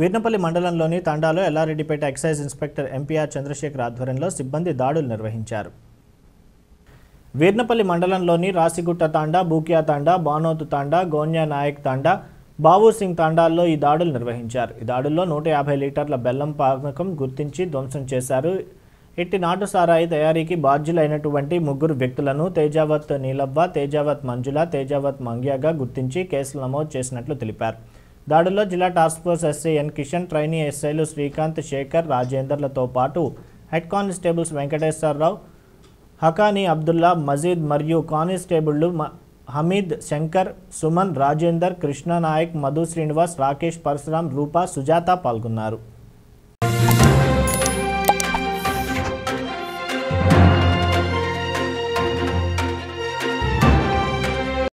వీర్నపల్లి మండలంలోని తండాలో Yellareddypet excise inspector MPR Chandrashekar ఆధ్వర్యంలో సిబ్బంది దాడులు నిర్వహించారు వీర్నపల్లి మండలంలోని రాసిగుట్ట తాండా బూకియా తాండా బానోతు తాండా గోన్యా నాయక్ తాండా బాబూ సింగ్ తాండాల్లో ఈ దాడులు నిర్వహించారు ఈ దాడుల్లో నూట యాభై లీటర్ల బెల్లం పానకం గుర్తించి ధ్వంసం చేశారు ఎట్టి నాటు సారాయి తయారీకి బాధ్యులైనటువంటి ముగ్గురు వ్యక్తులను తేజావత్ నీలవ్వ తేజావత్ మంజుల తేజావత్ మంగ్యాగా గుర్తించి కేసులు నమోదు చేసినట్లు తెలిపారు దాడుల్లో జిల్లా task force SI N Kishan trainee ఎస్ఐలు శ్రీకాంత్ శేఖర్ రాజేందర్లతో పాటు హెడ్ కానిస్టేబుల్స్ వెంకటేశ్వరరావు హకానీ అబ్దుల్లా మజీద్ మరియు కానిస్టేబుళ్లు హమీద్ శంకర్ సుమన్ రాజేందర్ నాయక్ మధు శ్రీనివాస్ రాకేష్ పరశురాం రూపా సుజాత పాల్గొన్నారు